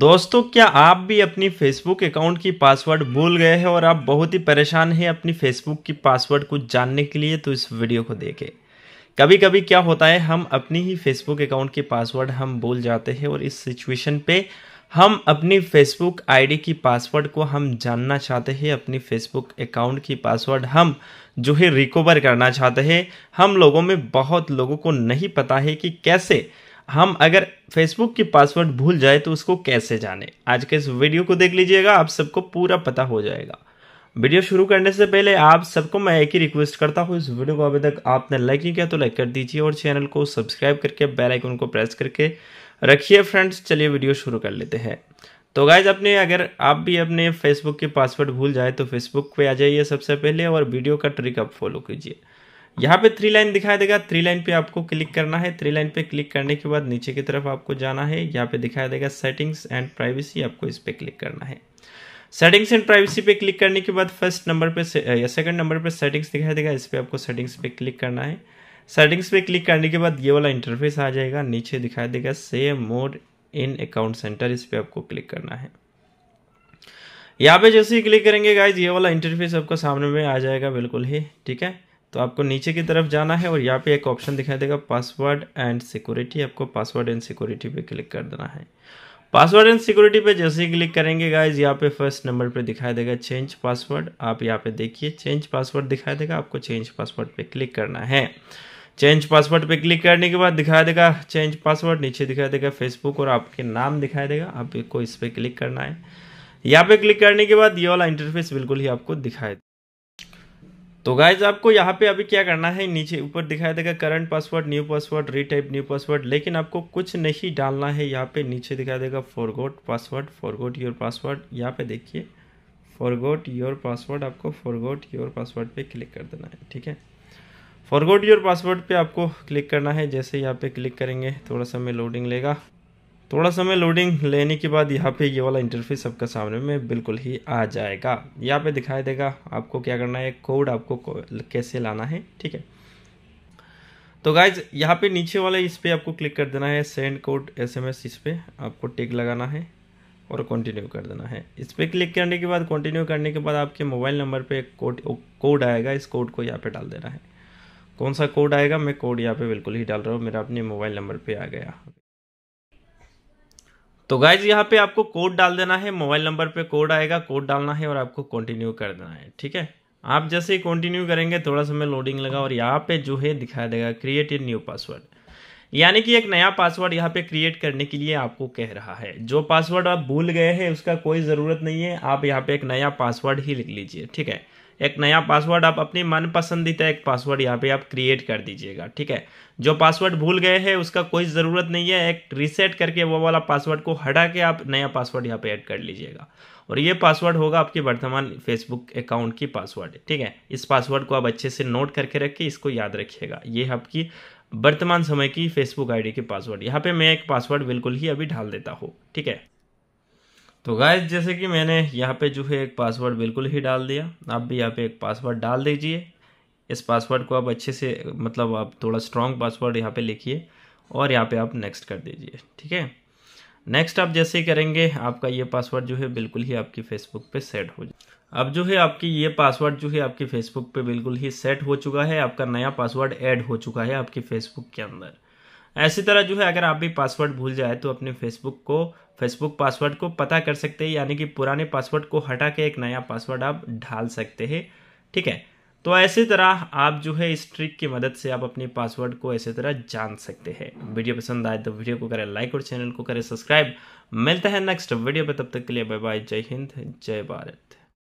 दोस्तों क्या आप भी अपनी फेसबुक अकाउंट की पासवर्ड भूल गए हैं और आप बहुत ही परेशान हैं अपनी फेसबुक की पासवर्ड को जानने के लिए तो इस वीडियो को देखें कभी कभी क्या होता है हम अपनी ही फेसबुक अकाउंट की पासवर्ड हम भूल जाते हैं और इस सिचुएशन पे हम अपनी फेसबुक आईडी की पासवर्ड को हम जानना चाहते हैं अपनी फेसबुक अकाउंट की पासवर्ड हम जो है रिकवर करना चाहते हैं हम लोगों में बहुत लोगों को नहीं पता है कि कैसे हम अगर फेसबुक की पासवर्ड भूल जाए तो उसको कैसे जाने आज के इस वीडियो को देख लीजिएगा आप सबको पूरा पता हो जाएगा वीडियो शुरू करने से पहले आप सबको मैं एक ही रिक्वेस्ट करता हूँ इस वीडियो को अभी तक आपने लाइक नहीं किया तो लाइक कर दीजिए और चैनल को सब्सक्राइब करके बेल आइकन को प्रेस करके रखिए फ्रेंड्स चलिए वीडियो शुरू कर लेते हैं तो गाइज अपने अगर आप भी अपने फेसबुक की पासवर्ड भूल जाए तो फेसबुक पे आ जाइए सबसे पहले और वीडियो का ट्रिक आप फॉलो कीजिए यहाँ पे थ्री लाइन दिखाई देगा थ्री लाइन पे आपको क्लिक करना है थ्री लाइन पे क्लिक करने के बाद नीचे की तरफ आपको जाना है यहाँ पे दिखाई देगा सेटिंग्स एंड प्राइवेसी आपको इस पर क्लिक करना है सेटिंग्स एंड प्राइवेसी पे क्लिक करने के बाद फर्स्ट नंबर पे या सेकंड नंबर पे सेटिंग्स दिखाई देगा इस पर आपको सेटिंग्स पे क्लिक करना है सेटिंग्स पे क्लिक करने के बाद ये वाला इंटरफेस आ जाएगा नीचे दिखाई देगा same mode in account centre इस पर आपको क्लिक करना है यहाँ पे जैसे ही क्लिक करेंगे गाइज ये वाला इंटरफेस आपको सामने में आ जाएगा बिल्कुल ही ठीक है तो आपको नीचे की तरफ जाना है और यहाँ पे एक ऑप्शन दिखाई देगा पासवर्ड एंड सिक्योरिटी आपको पासवर्ड एंड सिक्योरिटी पे क्लिक कर देना है पासवर्ड एंड सिक्योरिटी पे जैसे ही क्लिक करेंगे गाइज यहाँ पे फर्स्ट नंबर पे दिखाई देगा चेंज पासवर्ड आप यहाँ पे देखिए चेंज पासवर्ड दिखाई देगा आपको चेंज पासवर्ड पे क्लिक करना है चेंज पासवर्ड पे क्लिक करने के बाद दिखाई देगा चेंज पासवर्ड नीचे दिखाई देगा फेसबुक और आपके नाम दिखाई देगा आपको इस पर क्लिक करना है यहाँ पे क्लिक करने के बाद ये वाला इंटरफेस बिल्कुल ही आपको दिखाई तो गाइज आपको यहाँ पे अभी क्या करना है नीचे ऊपर दिखाई देगा current password new password retype new password लेकिन आपको कुछ नहीं डालना है यहाँ पे नीचे दिखाई देगा forgot password forgot your password यहाँ पे देखिए फॉरगोट योर पासवर्ड आपको फॉरगोट योर पासवर्ड पे क्लिक कर देना है ठीक है फॉरगोट योर पासवर्ड पे आपको क्लिक करना है जैसे यहाँ पे क्लिक करेंगे थोड़ा सा मैं लोडिंग लेगा थोड़ा समय लोडिंग लेने के बाद यहाँ पे ये वाला इंटरफेस आपका सामने में बिल्कुल ही आ जाएगा यहाँ पे दिखाई देगा आपको क्या करना है कोड आपको कैसे लाना है ठीक है तो गाइज यहाँ पे नीचे वाला इस पर आपको क्लिक कर देना है सेंड कोड एसएमएस इस पर आपको टिक लगाना है और कंटिन्यू कर देना है इस पर क्लिक करने के बाद कंटिन्यू करने के बाद आपके मोबाइल नंबर पे कोड कोड आएगा इस कोड को यहाँ पे डाल देना है कौन सा कोड आएगा मैं कोड यहाँ पे बिल्कुल ही डाल रहा हूँ मेरा अपने मोबाइल नंबर पर आ गया तो गाइज यहाँ पे आपको कोड डाल देना है मोबाइल नंबर पे कोड आएगा कोड डालना है और आपको कंटिन्यू कर देना है ठीक है आप जैसे ही कंटिन्यू करेंगे थोड़ा समय लोडिंग लगा और यहाँ पे जो है दिखाया देगा क्रिएट ए न्यू पासवर्ड यानी कि एक नया पासवर्ड यहाँ पे क्रिएट करने के लिए आपको कह रहा है जो पासवर्ड आप भूल गए हैं उसका कोई ज़रूरत नहीं है आप यहाँ पे एक नया पासवर्ड ही लिख लीजिए ठीक है एक नया पासवर्ड आप अपनी मनपसंदीदा एक पासवर्ड यहाँ पे आप क्रिएट कर दीजिएगा ठीक है जो पासवर्ड भूल गए हैं उसका कोई ज़रूरत नहीं है एक रीसेट करके वो वाला पासवर्ड को हटा के आप नया पासवर्ड यहाँ पे ऐड कर लीजिएगा और ये पासवर्ड होगा आपके वर्तमान फेसबुक अकाउंट की पासवर्ड ठीक है इस पासवर्ड को आप अच्छे से नोट करके रखिए इसको याद रखिएगा ये आपकी वर्तमान समय की फेसबुक आईडी के पासवर्ड यहाँ पे मैं एक पासवर्ड बिल्कुल ही अभी ढाल देता हूँ ठीक है तो गाइज जैसे कि मैंने यहाँ पे जो है एक पासवर्ड बिल्कुल ही डाल दिया आप भी यहाँ पे एक पासवर्ड डाल दीजिए इस पासवर्ड को आप अच्छे से मतलब आप थोड़ा स्ट्रॉन्ग पासवर्ड यहाँ पे लिखिए और यहाँ पे आप नेक्स्ट कर दीजिए ठीक है नेक्स्ट आप जैसे ही करेंगे आपका ये पासवर्ड जो है बिल्कुल ही आपकी फेसबुक पे सेट हो जाए अब जो है आपकी ये पासवर्ड जो है आपकी फेसबुक पे बिल्कुल ही सेट हो चुका है आपका नया पासवर्ड ऐड हो चुका है आपकी फेसबुक के अंदर ऐसी तरह जो है अगर आप भी पासवर्ड भूल जाए तो अपने फेसबुक को फेसबुक पासवर्ड को पता कर सकते हैं यानी कि पुराने पासवर्ड को हटा के एक नया पासवर्ड आप ढाल सकते हैं ठीक है तो ऐसी तरह आप जो है इस ट्रिक की मदद से आप अपने पासवर्ड को ऐसे तरह जान सकते हैं वीडियो पसंद आए तो वीडियो को करें लाइक और चैनल को करें सब्सक्राइब मिलता है नेक्स्ट वीडियो पर तब तक के लिए बाय बाय जय हिंद जय भारत